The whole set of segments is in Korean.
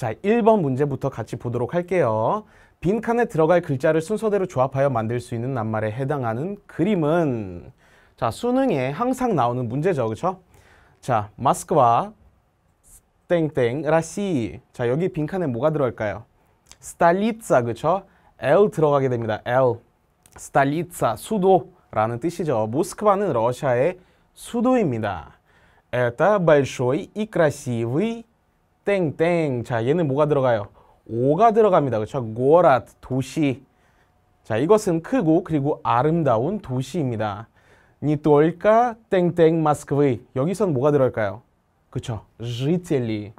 자, 1번 문제부터 같이 보도록 할게요. 빈칸에 들어갈 글자를 순서대로 조합하여 만들 수 있는 낱말에 해당하는 그림은 자, 수능에 항상 나오는 문제죠. 그렇죠? 자, 마스크와 땡땡 라시. 자, 여기 빈칸에 뭐가 들어갈까요? 스탈리 ц 그렇죠? L 들어가게 됩니다. L. 스탈리 ц 수도라는 뜻이죠. 모스크바는 러시아의 수도입니다. Это большой и красивый 땡땡. 자, 얘는 뭐가 들어가요? 오가 들어갑니다. 그렇죠? 고라 도시. 자, 이것은 크고 그리고 아름다운 도시입니다. 니톨까 땡땡 마스크의 여기선 뭐가 들어갈까요? 그렇죠? 지텔리.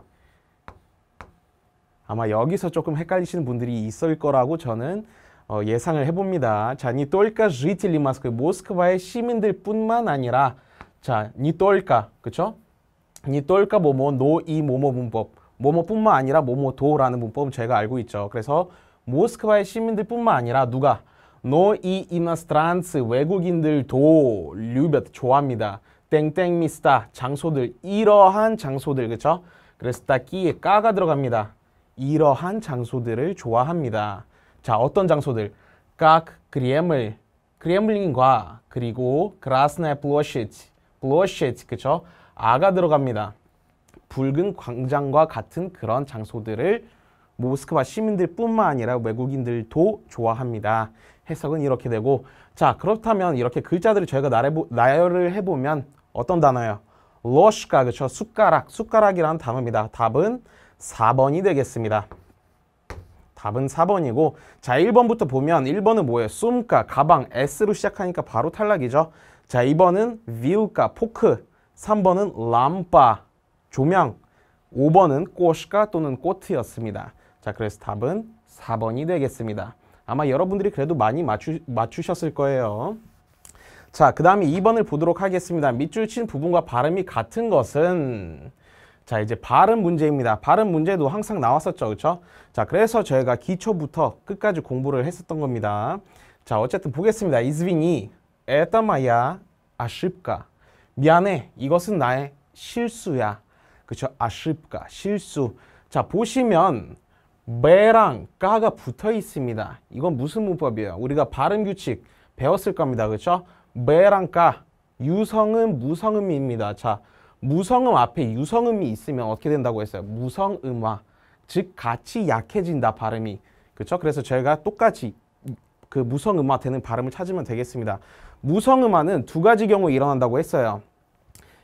아마 여기서 조금 헷갈리시는 분들이 있을 거라고 저는 어, 예상을 해봅니다. 자, 니톨까 지텔리 마스크. 모스크바의 시민들뿐만 아니라 자, 니톨까. 그렇죠? 니톨까 뭐뭐 노이 뭐뭐 문법. 모모뿐만 아니라 모모도라는 문법은 제가 알고 있죠. 그래서 모스크바의 시민들뿐만 아니라 누가 노이이마스트란스 외국인들도 류벳 좋아합니다. 땡땡 미스타 장소들 이러한 장소들 그렇죠? 그래서 딱끼에 까가 들어갑니다. 이러한 장소들을 좋아합니다. 자 어떤 장소들? 각 그리엠을 크렘링과 그리고 그라스네블 플로시츠 블로시츠 그쵸? 아가 들어갑니다. 붉은 광장과 같은 그런 장소들을 모스크바 시민들뿐만 아니라 외국인들도 좋아합니다. 해석은 이렇게 되고 자 그렇다면 이렇게 글자들을 저희가 나래보, 나열을 해보면 어떤 단어예요? 러시가 그렇 숟가락, 숟가락이라는 단어입니다. 답은 4번이 되겠습니다. 답은 4번이고 자 1번부터 보면 1번은 뭐예요? 쏨까, 가방, S로 시작하니까 바로 탈락이죠. 자 2번은 v i l 포크, 3번은 람빠, 조명. 5번은 꽃가 또는 꽃이었습니다. 자, 그래서 답은 4번이 되겠습니다. 아마 여러분들이 그래도 많이 맞추, 맞추셨을 거예요. 자, 그 다음에 2번을 보도록 하겠습니다. 밑줄 친 부분과 발음이 같은 것은 자, 이제 발음 문제입니다. 발음 문제도 항상 나왔었죠. 그렇죠? 자, 그래서 저희가 기초부터 끝까지 공부를 했었던 겁니다. 자, 어쨌든 보겠습니다. 이즈빈이 에따마야 아쉽까 미안해. 이것은 나의 실수야. 그렇죠? 아쉽까 실수. 자, 보시면 매랑 까가 붙어 있습니다. 이건 무슨 문법이에요? 우리가 발음 규칙 배웠을 겁니다. 그렇죠? 매랑 까 유성음 무성음입니다. 자, 무성음 앞에 유성음이 있으면 어떻게 된다고 했어요? 무성음화. 즉 같이 약해진다 발음이. 그렇죠? 그래서 저희가 똑같이 그 무성음화 되는 발음을 찾으면 되겠습니다. 무성음화는 두 가지 경우 일어난다고 했어요.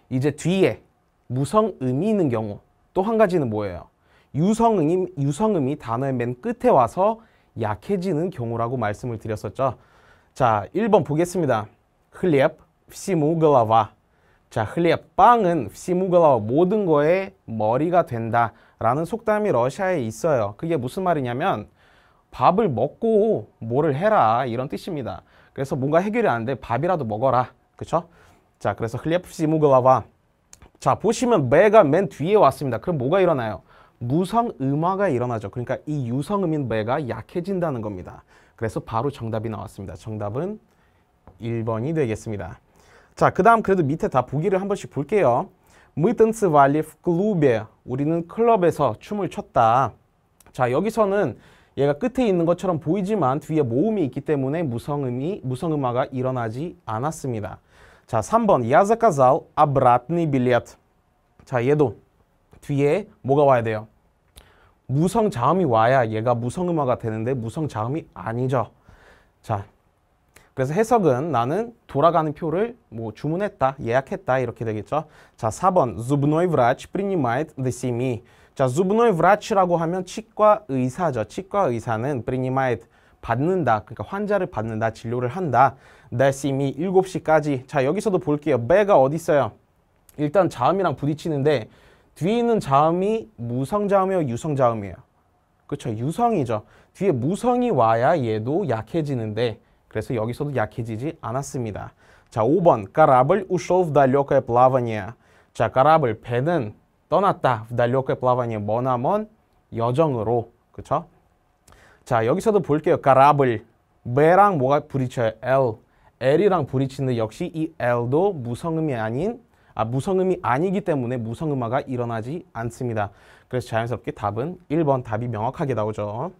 이제 뒤에 무성음이 있는 경우 또 한 가지는 뭐예요? 유성음이, 유성음이 단어의 맨 끝에 와서 약해지는 경우라고 말씀을 드렸었죠. 자, 1번 보겠습니다. хлеб, в с е м 자, х л е 빵은 시무 е 라 у 모든 거에 머리가 된다 라는 속담이 러시아에 있어요. 그게 무슨 말이냐면 밥을 먹고 뭐를 해라 이런 뜻입니다. 그래서 뭔가 해결이 안 돼 밥이라도 먹어라. 그쵸? 자, 그래서 хлеб, в с е м 자 보시면 매가 맨 뒤에 왔습니다. 그럼 뭐가 일어나요? 무성음화가 일어나죠. 그러니까 이 유성음인 매가 약해진다는 겁니다. 그래서 바로 정답이 나왔습니다. 정답은 1번이 되겠습니다. 자, 그 다음 그래도 밑에 다 보기를 한 번씩 볼게요. Мы 스 а 리 ц 룹에 우리는 클럽에서 춤을 췄다. 자, 여기서는 얘가 끝에 있는 것처럼 보이지만 뒤에 모음이 있기 때문에 무성음이, 무성음화가 일어나지 않았습니다. 자, 3번. Я заказал обратный билет. 자, 얘도 뒤에 뭐가 와야 돼요? 무성 자음이 와야 얘가 무성음화가 되는데 무성 자음이 아니죠. 자, 그래서 해석은 나는 돌아가는 표를 뭐 주문했다, 예약했다 이렇게 되겠죠. 자, 4번. Зубной врач принимает до с е м и 자, зубной врач라고 하면 치과 의사죠. 치과 의사는 принимает 받는다. 그러니까 환자를 받는다. 진료를 한다. 날씨 이미 7시까지. 자, 여기서도 볼게요. 배가 어디 있어요? 일단 자음이랑 부딪히는데 뒤에 있는 자음이 무성자음이에요, 유성자음이에요? 그렇죠. 유성이죠. 뒤에 무성이 와야 얘도 약해지는데 그래서 여기서도 약해지지 않았습니다. 자, 5번. к 라블 а б л ь ушел в далекое плавание. 자, к 라블 배는 떠났다. в далекое плавание 뭐나 먼 여정으로. 그렇죠? 자, 여기서도 볼게요. 가라블. 매랑 뭐가 부딪혀요? L. L이랑 부딪히는 역시 이 L도 무성음이 아닌 아, 무성음이 아니기 때문에 무성음화가 일어나지 않습니다. 그래서 자연스럽게 답은 1번 답이 명확하게 나오죠.